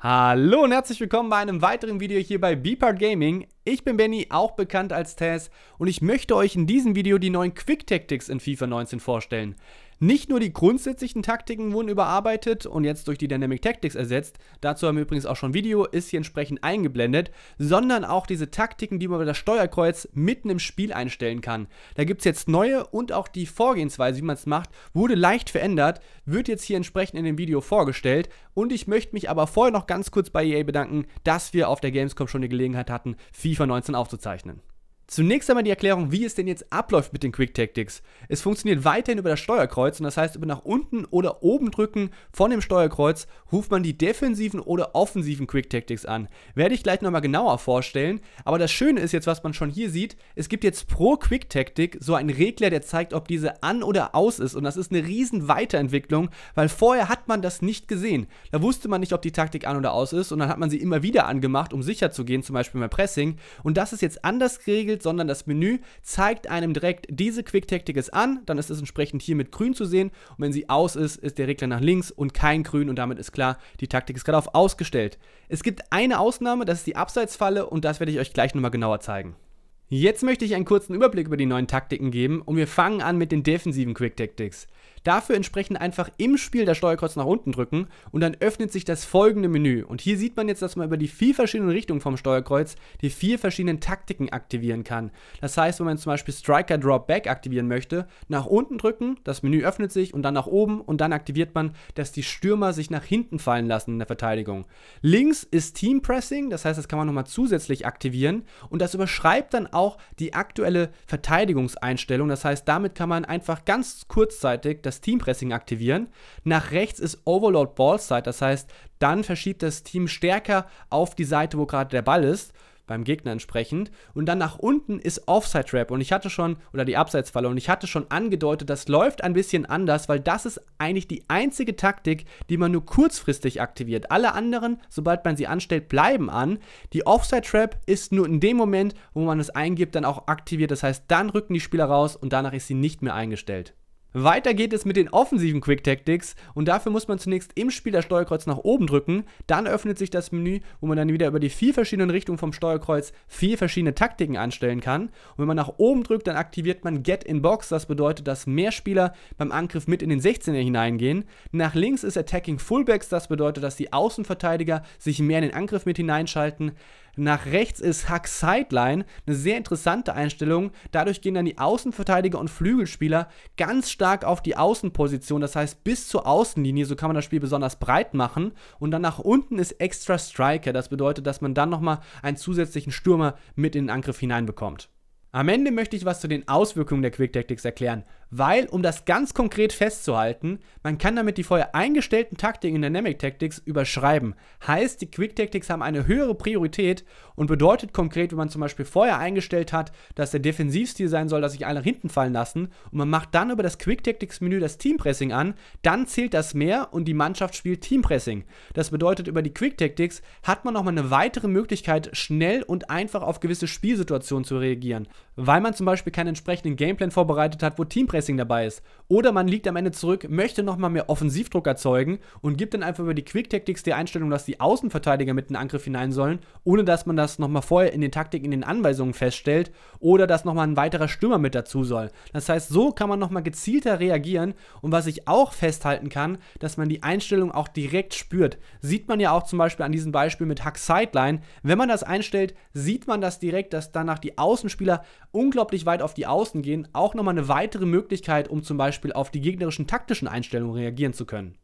Hallo und herzlich willkommen bei einem weiteren Video hier bei Beepart Gaming. Ich bin Benny, auch bekannt als Taz, und ich möchte euch in diesem Video die neuen Quick Tactics in FIFA 19 vorstellen. Nicht nur die grundsätzlichen Taktiken wurden überarbeitet und jetzt durch die Dynamic Tactics ersetzt, dazu haben wir übrigens auch schon ein Video, ist hier entsprechend eingeblendet, sondern auch diese Taktiken, die man über das Steuerkreuz mitten im Spiel einstellen kann. Da gibt es jetzt neue und auch die Vorgehensweise, wie man es macht, wurde leicht verändert, wird jetzt hier entsprechend in dem Video vorgestellt und ich möchte mich aber vorher noch ganz kurz bei EA bedanken, dass wir auf der Gamescom schon die Gelegenheit hatten, FIFA FIFA 19 aufzuzeichnen. Zunächst einmal die Erklärung, wie es denn jetzt abläuft mit den Quick Tactics. Es funktioniert weiterhin über das Steuerkreuz und das heißt über nach unten oder oben drücken von dem Steuerkreuz ruft man die defensiven oder offensiven Quick Tactics an. Werde ich gleich nochmal genauer vorstellen, aber das Schöne ist jetzt, was man schon hier sieht, es gibt jetzt pro Quick Tactic so einen Regler, der zeigt, ob diese an oder aus ist und das ist eine riesen Weiterentwicklung, weil vorher hat man das nicht gesehen. Da wusste man nicht, ob die Taktik an oder aus ist und dann hat man sie immer wieder angemacht, um sicher zu gehen, zum Beispiel beim Pressing und das ist jetzt anders geregelt auswählt, sondern das Menü zeigt einem direkt diese Quick-Tactics an, dann ist es entsprechend hier mit grün zu sehen und wenn sie aus ist, ist der Regler nach links und kein grün und damit ist klar, die Taktik ist gerade auf ausgestellt. Es gibt eine Ausnahme, das ist die Abseitsfalle und das werde ich euch gleich nochmal genauer zeigen. Jetzt möchte ich einen kurzen Überblick über die neuen Taktiken geben und wir fangen an mit den defensiven Quick Tactics. Dafür entsprechend einfach im Spiel das Steuerkreuz nach unten drücken und dann öffnet sich das folgende Menü. Und hier sieht man jetzt, dass man über die vier verschiedenen Richtungen vom Steuerkreuz die vier verschiedenen Taktiken aktivieren kann. Das heißt, wenn man zum Beispiel Striker Drop Back aktivieren möchte, nach unten drücken, das Menü öffnet sich und dann nach oben und dann aktiviert man, dass die Stürmer sich nach hinten fallen lassen in der Verteidigung. Links ist Team Pressing, das heißt, das kann man nochmal zusätzlich aktivieren und das überschreibt dann auch die aktuelle Verteidigungseinstellung. Das heißt, damit kann man einfach ganz kurzzeitig das das Teampressing aktivieren. Nach rechts ist Overload Ballside, das heißt, dann verschiebt das Team stärker auf die Seite, wo gerade der Ball ist beim Gegner entsprechend. Und dann nach unten ist Offside Trap. Und ich hatte schon, oder die Abseitsfalle, und ich hatte schon angedeutet, das läuft ein bisschen anders, weil das ist eigentlich die einzige Taktik, die man nur kurzfristig aktiviert. Alle anderen, sobald man sie anstellt, bleiben an. Die Offside Trap ist nur in dem Moment, wo man es eingibt, dann auch aktiviert. Das heißt, dann rücken die Spieler raus und danach ist sie nicht mehr eingestellt. Weiter geht es mit den offensiven Quick Tactics und dafür muss man zunächst im Spiel das Steuerkreuz nach oben drücken. Dann öffnet sich das Menü, wo man dann wieder über die vier verschiedenen Richtungen vom Steuerkreuz vier verschiedene Taktiken anstellen kann. Und wenn man nach oben drückt, dann aktiviert man Get in Box. Das bedeutet, dass mehr Spieler beim Angriff mit in den 16er hineingehen. Nach links ist Attacking Fullbacks. Das bedeutet, dass die Außenverteidiger sich mehr in den Angriff mit hineinschalten. Nach rechts ist Hack Sideline. Eine sehr interessante Einstellung. Dadurch gehen dann die Außenverteidiger und Flügelspieler ganz stark stark auf die Außenposition, das heißt bis zur Außenlinie, so kann man das Spiel besonders breit machen. Und dann nach unten ist extra Striker, das bedeutet, dass man dann nochmal einen zusätzlichen Stürmer mit in den Angriff hineinbekommt. Am Ende möchte ich was zu den Auswirkungen der Quick Tactics erklären weil, um das ganz konkret festzuhalten, man kann damit die vorher eingestellten Taktiken in Dynamic Tactics überschreiben. Heißt, die Quick Tactics haben eine höhere Priorität und bedeutet konkret, wenn man zum Beispiel vorher eingestellt hat, dass der Defensivstil sein soll, dass sich alle hinten fallen lassen und man macht dann über das Quick Tactics Menü das Teampressing an, dann zählt das mehr und die Mannschaft spielt Teampressing. Das bedeutet, über die Quick Tactics hat man nochmal eine weitere Möglichkeit, schnell und einfach auf gewisse Spielsituationen zu reagieren, weil man zum Beispiel keinen entsprechenden Gameplan vorbereitet hat, wo Teampressing Gegenpressing dabei ist. Oder man liegt am Ende zurück, möchte nochmal mehr Offensivdruck erzeugen und gibt dann einfach über die Quick-Tactics die Einstellung, dass die Außenverteidiger mit in den Angriff hinein sollen, ohne dass man das nochmal vorher in den Taktiken, in den Anweisungen feststellt oder dass nochmal ein weiterer Stürmer mit dazu soll. Das heißt, so kann man nochmal gezielter reagieren und was ich auch festhalten kann, dass man die Einstellung auch direkt spürt. Sieht man ja auch zum Beispiel an diesem Beispiel mit Hack Sideline. Wenn man das einstellt, sieht man das direkt, dass danach die Außenspieler unglaublich weit auf die Außen gehen. Auch nochmal eine weitere Möglichkeit Möglichkeit, um zum Beispiel auf die gegnerischen taktischen Einstellungen reagieren zu können.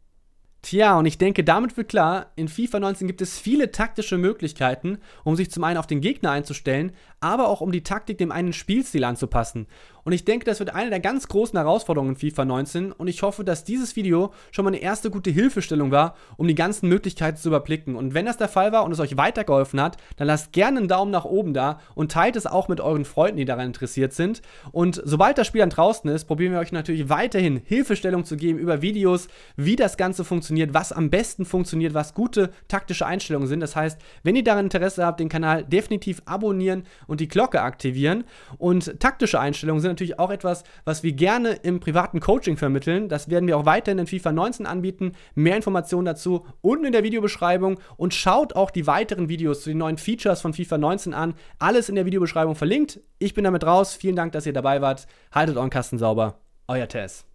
Tja, und ich denke, damit wird klar, in FIFA 19 gibt es viele taktische Möglichkeiten, um sich zum einen auf den Gegner einzustellen, aber auch um die Taktik dem einen Spielstil anzupassen. Und ich denke, das wird eine der ganz großen Herausforderungen in FIFA 19 und ich hoffe, dass dieses Video schon mal eine erste gute Hilfestellung war, um die ganzen Möglichkeiten zu überblicken. Und wenn das der Fall war und es euch weitergeholfen hat, dann lasst gerne einen Daumen nach oben da und teilt es auch mit euren Freunden, die daran interessiert sind. Und sobald das Spiel dann draußen ist, probieren wir euch natürlich weiterhin Hilfestellung zu geben über Videos, wie das Ganze funktioniert, was am besten funktioniert, was gute taktische Einstellungen sind. Das heißt, wenn ihr daran Interesse habt, den Kanal definitiv abonnieren und die Glocke aktivieren. Und taktische Einstellungen sind natürlich auch etwas, was wir gerne im privaten Coaching vermitteln. Das werden wir auch weiterhin in FIFA 19 anbieten. Mehr Informationen dazu unten in der Videobeschreibung und schaut auch die weiteren Videos zu den neuen Features von FIFA 19 an. Alles in der Videobeschreibung verlinkt. Ich bin damit raus. Vielen Dank, dass ihr dabei wart. Haltet euren Kasten sauber. Euer Tess.